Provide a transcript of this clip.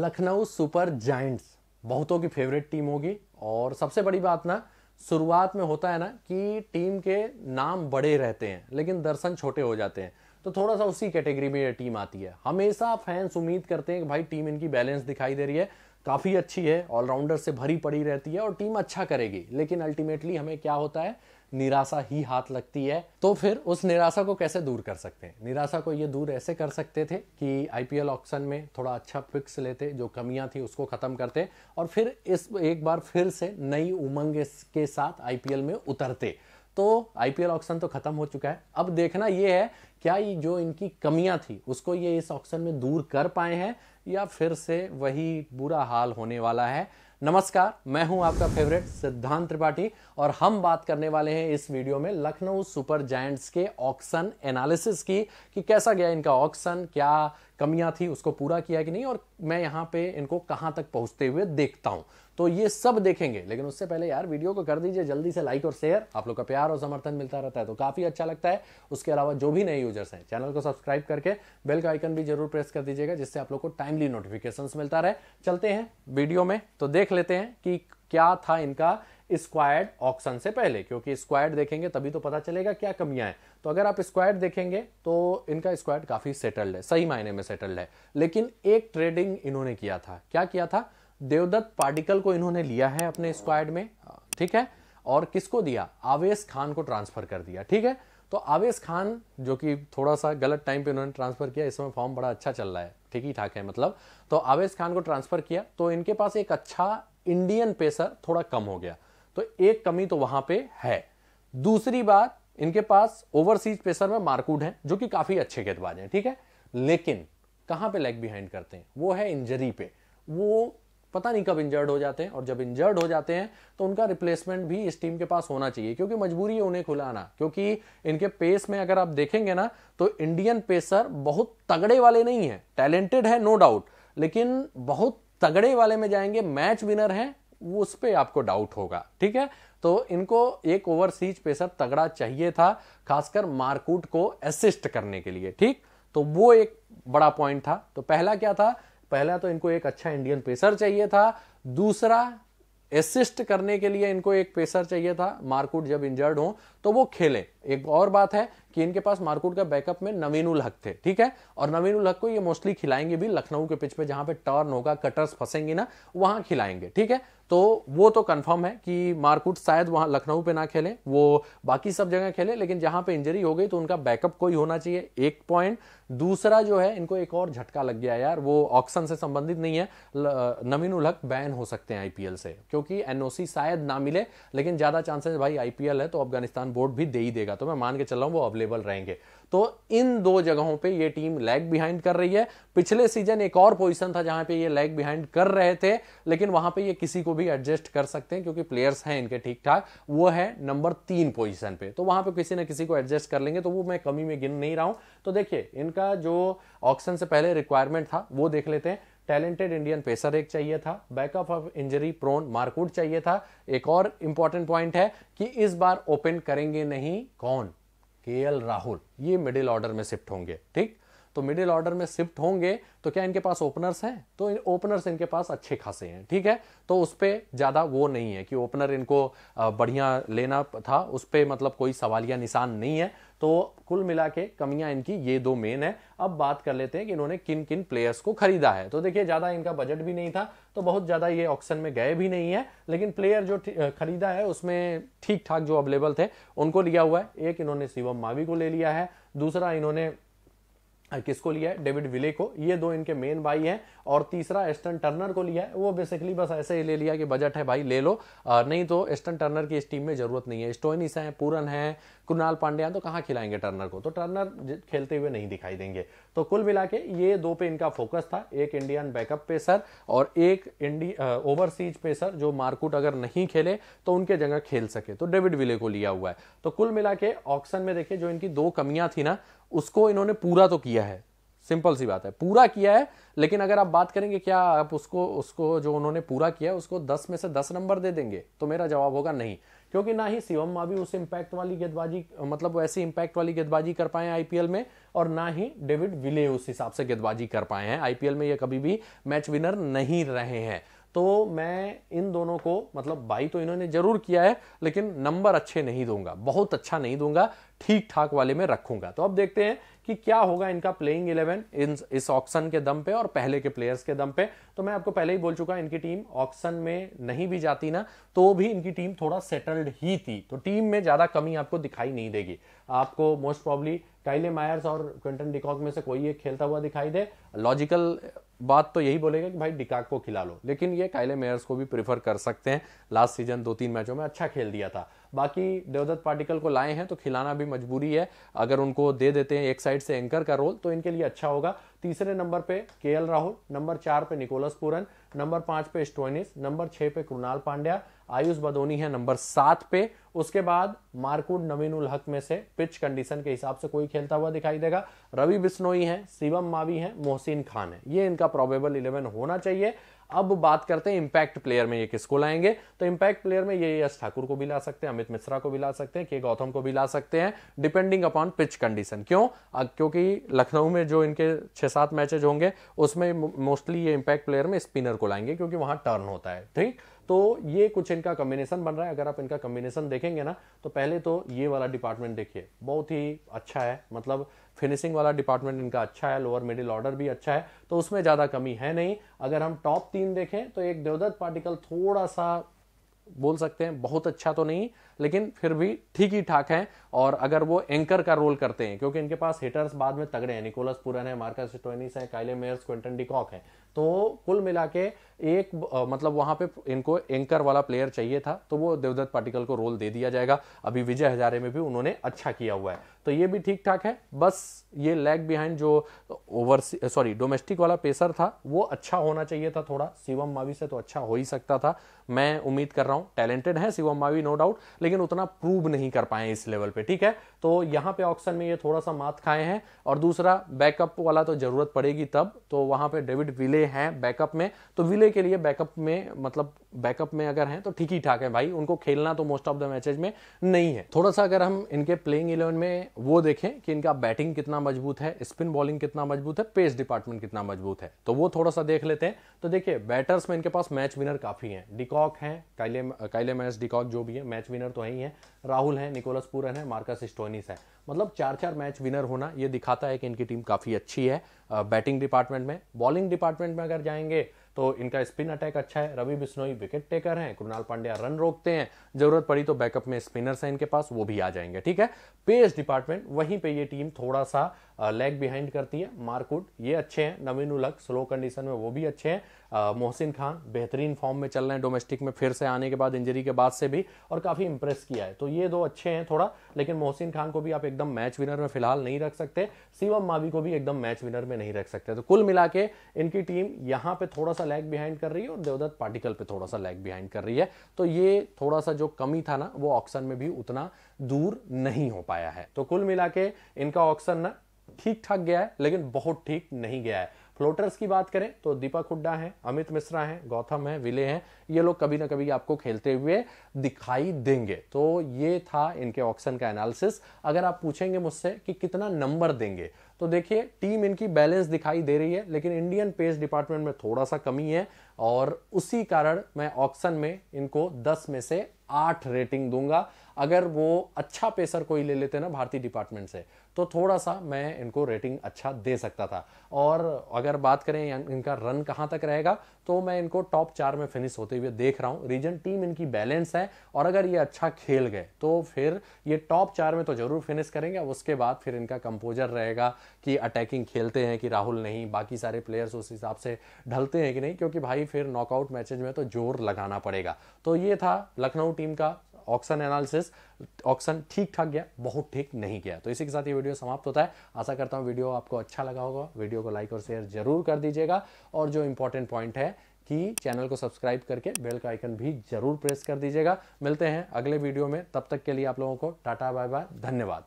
Lucknow super Giants बहुतों की favourite team होगी और सबसे बड़ी बात ना शुरुआत में होता है ना कि टीम के नाम बड़े रहते हैं लेकिन दर्शन छोटे हो जाते हैं तो थोड़ा सा उसी कैटेगरी में ये टीम आती है हमेशा फैंस उम्मीद करते हैं कि भाई टीम इनकी बैलेंस दिखाई दे रही है काफ़ी अच्छी है ऑलराउंडर से भरी पड़ी रहती है और टीम अच्छा करेगी लेकिन अल्टीमेटली हमें क्या होता है निराशा ही हाथ लगती है तो फिर उस निराशा को कैसे दूर कर सकते हैं निराशा को ये दूर ऐसे कर सकते थे कि आईपीएल ऑक्शन में थोड़ा अच्छा फिक्स लेते जो कमियां थी उसको ख़त्म करते और फिर इस एक बार फिर से नई उमंग के साथ आईपीएल में उतरते तो आईपीएल ऑक्शन तो खत्म हो चुका है अब देखना यह है क्या जो इनकी कमियां थी उसको ये इस ऑक्शन में दूर कर पाए हैं या फिर से वही बुरा हाल होने वाला है नमस्कार मैं हूं आपका फेवरेट सिद्धांत त्रिपाठी और हम बात करने वाले हैं इस वीडियो में लखनऊ सुपर जायंट्स के ऑक्शन एनालिसिस की कि कैसा गया इनका ऑक्शन क्या कमियां थी उसको पूरा किया कि नहीं और मैं यहां पे इनको कहां तक पहुंचते हुए देखता हूं तो ये सब देखेंगे लेकिन उससे पहले यार वीडियो को कर दीजिए जल्दी से लाइक और शेयर आप लोग का प्यार और समर्थन मिलता रहता है तो काफ़ी अच्छा लगता है उसके अलावा जो भी नए यूजर्स हैं चैनल को सब्सक्राइब करके बेल का आइकन भी जरूर प्रेस कर दीजिएगा जिससे आप लोग को टाइमली नोटिफिकेशन मिलता रहे चलते हैं वीडियो में तो देख लेते हैं कि क्या था इनका स्क्वायर्ड ऑक्शन से पहले क्योंकि स्क्वायर्ड देखेंगे तभी तो पता चलेगा क्या कमियां हैं तो अगर आप स्क्वायर्ड देखेंगे तो इनका स्क्वायर्ड काफी सेटल्ड है सही मायने में सेटल्ड है लेकिन एक ट्रेडिंग इन्होंने किया था क्या किया था देवदत्त पार्टिकल को इन्होंने लिया है अपने स्क्वायर्ड में ठीक है और किसको दिया आवेश खान को ट्रांसफर कर दिया ठीक है तो आवेश खान जो कि थोड़ा सा गलत टाइम पे उन्होंने ट्रांसफर किया इस समय फॉर्म बड़ा अच्छा चल रहा है ठीक ही ठाक है मतलब तो आवेश खान को ट्रांसफर किया तो इनके पास एक अच्छा इंडियन पेसर थोड़ा कम हो गया तो एक कमी तो वहां पे है दूसरी बात इनके पास ओवरसीज पेसर में मार्कूड है जो कि काफी अच्छे गेंदबाज हैं ठीक है लेकिन कहां पे लेग बिहाइंड करते हैं वो है इंजरी पे वो पता नहीं कब इंजर्ड हो जाते हैं और जब इंजर्ड हो जाते हैं तो उनका रिप्लेसमेंट भी इस टीम के पास होना चाहिए क्योंकि मजबूरी है उन्हें खुलाना क्योंकि इनके पेस में अगर आप देखेंगे ना तो इंडियन पेसर बहुत तगड़े वाले नहीं है टैलेंटेड है नो डाउट लेकिन बहुत तगड़े वाले में जाएंगे मैच विनर है उस पर आपको डाउट होगा ठीक है तो इनको एक ओवरसीज पेसर तगड़ा चाहिए था खासकर मारकूट को असिस्ट करने के लिए ठीक तो वो एक बड़ा पॉइंट था तो पहला क्या था पहला तो इनको एक अच्छा इंडियन पेसर चाहिए था दूसरा असिस्ट करने के लिए इनको एक पेसर चाहिए था मारकूट जब इंजर्ड हो तो वो खेले एक और बात है कि इनके पास मार्कुट का बैकअप में नवीन उल हक थे ठीक है और नवीन उल हक को ये मोस्टली खिलाएंगे भी लखनऊ के पिच पे जहां पे टर्न होगा कटर्स फंसेंगे ना वहां खिलाएंगे ठीक है तो वो तो कंफर्म है कि मार्कुट शायद वहां लखनऊ पे ना खेले वो बाकी सब जगह खेले लेकिन जहां पे इंजरी हो गई तो उनका बैकअप कोई होना चाहिए एक पॉइंट दूसरा जो है इनको एक और झटका लग गया यार वो ऑक्शन से संबंधित नहीं है नवीन हक बैन हो सकते हैं आईपीएल से क्योंकि एनओसी शायद ना मिले लेकिन ज्यादा चांसेस भाई आईपीएल है तो अफगानिस्तान बोर्ड भी दे ही देगा रहेगा तो मैं मान के चल रहा हूँ वो अवेलेबल रहेंगे तो इन दो जगहों पे ये टीम लैग बिहाइंड कर रही है पिछले सीजन एक और पोजीशन था जहां पे ये लैग बिहाइंड कर रहे थे लेकिन वहां पे ये किसी को भी एडजस्ट कर सकते हैं क्योंकि प्लेयर्स हैं इनके ठीक ठाक वो है नंबर तीन पोजीशन पे तो वहां पे किसी ना किसी को एडजस्ट कर लेंगे तो वो मैं कमी में गिन नहीं रहा हूं तो देखिए इनका जो ऑप्शन से पहले रिक्वायरमेंट था वो देख लेते हैं टैलेंटेड इंडियन पेसर एक चाहिए था backup of injury prone Mark Wood चाहिए था एक और इंपॉर्टेंट पॉइंट है कि इस बार ओपन करेंगे नहीं कौन के राहुल ये मिडिल ऑर्डर में शिफ्ट होंगे ठीक तो मिडिल ऑर्डर में शिफ्ट होंगे तो क्या इनके पास ओपनर्स हैं तो इन ओपनर्स इनके पास अच्छे खासे हैं ठीक है तो उस पर ज़्यादा वो नहीं है कि ओपनर इनको बढ़िया लेना था उस पर मतलब कोई सवालिया निशान नहीं है तो कुल मिला के कमियां इनकी ये दो मेन है अब बात कर लेते हैं कि इन्होंने किन किन प्लेयर्स को खरीदा है तो देखिए ज़्यादा इनका बजट भी नहीं था तो बहुत ज़्यादा ये ऑक्शन में गए भी नहीं है लेकिन प्लेयर जो खरीदा है उसमें ठीक ठाक जो अवेलेबल थे उनको लिया हुआ है एक इन्होंने शिवम मावी को ले लिया है दूसरा इन्होंने किसको लिया है डेविड विले को ये दो इनके मेन भाई हैं और तीसरा एस्टन टर्नर को लिया है वो बेसिकली बस ऐसे ही ले लिया कि बजट है भाई ले लो आ, नहीं तो एस्टन टर्नर की इस टीम में जरूरत नहीं है स्टोइनिस हैं पूरन हैं कुणाल पांड्या तो कहाँ खिलाएंगे टर्नर को तो टर्नर खेलते हुए नहीं दिखाई देंगे तो कुल मिला के ये दो पे इनका फोकस था एक इंडियन बैकअप पेसर और एक ओवरसीज पेसर जो मार्कुट अगर नहीं खेले तो उनके जगह खेल सके तो डेविड विले को लिया हुआ है तो कुल मिला के ऑक्शन में देखिए जो इनकी दो कमियां थी ना उसको इन्होंने पूरा तो किया है सिंपल सी बात है पूरा किया है लेकिन अगर आप बात करेंगे क्या आप उसको उसको जो उन्होंने पूरा किया है उसको दस में से दस नंबर दे देंगे तो मेरा जवाब होगा नहीं क्योंकि ना ही शिवम भी उस इम्पैक्ट वाली गेंदबाजी मतलब ऐसी इम्पैक्ट वाली गेंदबाजी कर पाए आईपीएल में और ना ही डेविड विले उस हिसाब से गेंदबाजी कर पाए हैं आईपीएल में ये कभी भी मैच विनर नहीं रहे हैं तो मैं इन दोनों को मतलब बाई तो इन्होंने जरूर किया है लेकिन नंबर अच्छे नहीं दूंगा बहुत अच्छा नहीं दूंगा ठीक ठाक वाले में रखूंगा तो अब देखते हैं कि क्या होगा इनका प्लेइंग इलेवन इन इस ऑक्शन के दम पे और पहले के प्लेयर्स के दम पे तो मैं आपको पहले ही बोल चुका इनकी टीम ऑक्शन में नहीं भी जाती ना तो भी इनकी टीम थोड़ा सेटल्ड ही थी तो टीम में ज़्यादा कमी आपको दिखाई नहीं देगी आपको मोस्ट प्रॉब्ली काइले मायर्स और क्विंटन डिकॉक में से कोई एक खेलता हुआ दिखाई दे लॉजिकल बात तो यही बोलेगा कि भाई डिकाक को खिला लो लेकिन ये कायले मेयर्स को भी प्रेफर कर सकते हैं लास्ट सीजन दो तीन मैचों में अच्छा खेल दिया था बाकी देवदत्त पाटिकल को लाए हैं तो खिलाना भी मजबूरी है अगर उनको दे देते हैं एक साइड से एंकर का रोल तो इनके लिए अच्छा होगा तीसरे नंबर पे के राहुल नंबर चार पे निकोलस पूरन नंबर पांच पे स्टोनिस नंबर छह पे कृणाल पांड्या आयुष बदोनी है नंबर सात पे उसके बाद मार्कुड नवीन उल हक में से पिच कंडीशन के हिसाब से कोई खेलता हुआ दिखाई देगा रवि बिश्नोई है शिवम मावी है मोहसिन खान है ये इनका प्रोबेबल इलेवन होना चाहिए अब बात करते हैं इंपैक्ट प्लेयर में ये किसको लाएंगे तो इंपैक्ट प्लेयर में ये यश ठाकुर को भी ला सकते हैं अमित मिश्रा को भी ला सकते हैं के गौतम को भी ला सकते हैं डिपेंडिंग अपॉन पिच कंडीशन क्यों क्योंकि लखनऊ में जो इनके छह सात मैचेज होंगे उसमें मोस्टली ये इंपैक्ट प्लेयर में स्पिनर को लाएंगे क्योंकि वहां टर्न होता है ठीक तो ये कुछ इनका कम्बिनेशन बन रहा है अगर आप इनका कम्बिनेशन देखेंगे ना तो पहले तो ये वाला डिपार्टमेंट देखिए बहुत ही अच्छा है मतलब फिनिशिंग वाला डिपार्टमेंट इनका अच्छा है लोअर मिडिल ऑर्डर भी अच्छा है तो उसमें ज़्यादा कमी है नहीं अगर हम टॉप तीन देखें तो एक देवदत्त पार्टिकल थोड़ा सा बोल सकते हैं बहुत अच्छा तो नहीं लेकिन फिर भी ठीक ही ठाक हैं और अगर वो एंकर का रोल करते हैं क्योंकि इनके पास हिटर्स बाद में तगड़े हैं निकोलस पुरन है मार्कस स्टोनिस है काइले मेयर्स क्विंटन डिकॉक है तो कुल मिला के एक आ, मतलब वहां पे इनको एंकर वाला प्लेयर चाहिए था तो वो देवदत्त पाटिकल को रोल दे दिया जाएगा अभी विजय हजारे में भी उन्होंने अच्छा किया हुआ है तो ये भी ठीक ठाक है बस ये लैग बिहाइंड जो ओवर सॉरी डोमेस्टिक वाला पेसर था वो अच्छा होना चाहिए था थोड़ा शिवम मावी से तो अच्छा हो ही सकता था मैं उम्मीद कर रहा हूँ टैलेंटेड है शिवम मावी नो डाउट लेकिन लेकिन उतना प्रूव नहीं कर पाए इस लेवल पे ठीक है तो यहाँ पे ऑक्शन में ये थोड़ा सा मात खाए हैं और दूसरा बैकअप वाला तो जरूरत पड़ेगी तब तो वहां पे डेविड विले हैं बैकअप में तो विले के लिए बैकअप में मतलब बैकअप में अगर हैं तो ठीक ही ठाक है भाई उनको खेलना तो मोस्ट ऑफ द मैचेज में नहीं है थोड़ा सा अगर हम इनके प्लेइंग इलेवन में वो देखें कि इनका बैटिंग कितना मजबूत है स्पिन बॉलिंग कितना मजबूत है पेस डिपार्टमेंट कितना मजबूत है तो वो थोड़ा सा देख लेते हैं तो देखिए बैटर्स में इनके पास मैच विनर काफी है डिकॉक है काइले काइले मैच डिकॉक जो भी है मैच विनर प्लेयर तो है ही है राहुल है निकोलस पूरन है मार्कस स्टोनिस है मतलब चार चार मैच विनर होना ये दिखाता है कि इनकी टीम काफ़ी अच्छी है बैटिंग डिपार्टमेंट में बॉलिंग डिपार्टमेंट में अगर जाएंगे तो इनका स्पिन अटैक अच्छा है रवि बिश्नोई विकेट टेकर हैं कृणाल पांड्या रन रोकते हैं जरूरत पड़ी तो बैकअप में स्पिनर्स हैं इनके पास वो भी आ जाएंगे ठीक है पेस डिपार्टमेंट वहीं पे ये टीम थोड़ा सा लेग बिहाइंड करती है मार्कुड ये अच्छे हैं नवीन उलक स्लो कंडीशन में वो भी अच्छे हैं मोहसिन खान बेहतरीन फॉर्म में चल रहे हैं डोमेस्टिक में फिर से आने के बाद इंजरी के बाद से भी और काफ़ी इंप्रेस किया है तो ये दो अच्छे हैं थोड़ा लेकिन मोहसिन खान को भी आप एकदम मैच विनर में फिलहाल नहीं रख सकते शिवम मावी को भी एकदम मैच विनर में नहीं रख सकते तो कुल मिला के इनकी टीम यहाँ पे थोड़ा सा लैग बिहाइंड कर रही है और देवदत्त पार्टिकल पर थोड़ा सा लैग बिहाइंड कर रही है तो ये थोड़ा सा जो कमी था ना वो ऑक्शन में भी उतना दूर नहीं हो पाया है तो कुल मिला के इनका ऑक्शन ना ठीक ठाक गया है लेकिन बहुत ठीक नहीं गया है फ्लोटर्स की बात करें तो दीपक हुड्डा है अमित मिश्रा है गौतम है विले हैं ये लोग कभी ना कभी आपको खेलते हुए दिखाई देंगे तो ये था इनके ऑक्शन का एनालिसिस अगर आप पूछेंगे मुझसे कि कितना नंबर देंगे तो देखिए टीम इनकी बैलेंस दिखाई दे रही है लेकिन इंडियन पेस डिपार्टमेंट में थोड़ा सा कमी है और उसी कारण मैं ऑक्शन में इनको 10 में से 8 रेटिंग दूंगा अगर वो अच्छा पेसर कोई ले लेते ना भारतीय डिपार्टमेंट से तो थोड़ा सा मैं इनको रेटिंग अच्छा दे सकता था और अगर बात करें इनका रन कहाँ तक रहेगा तो मैं इनको टॉप चार में फिनिश होते हुए देख रहा हूँ रीजन टीम इनकी बैलेंस है और अगर ये अच्छा खेल गए तो फिर ये टॉप चार में तो जरूर फिनिश करेंगे उसके बाद फिर इनका कंपोजर रहेगा कि अटैकिंग खेलते हैं कि राहुल नहीं बाकी सारे प्लेयर्स उस हिसाब से ढलते हैं कि नहीं क्योंकि भाई फिर नॉकआउट मैचेज में तो जोर लगाना पड़ेगा तो ये था लखनऊ टीम का ऑक्सन एनालिसिस ऑक्सन ठीक ठाक गया बहुत ठीक नहीं गया तो इसी के साथ ये वीडियो समाप्त होता है आशा करता हूँ वीडियो आपको अच्छा लगा होगा वीडियो को लाइक और शेयर जरूर कर दीजिएगा और जो इंपॉर्टेंट पॉइंट है कि चैनल को सब्सक्राइब करके बेल का आइकन भी जरूर प्रेस कर दीजिएगा मिलते हैं अगले वीडियो में तब तक के लिए आप लोगों को टाटा बाय बाय धन्यवाद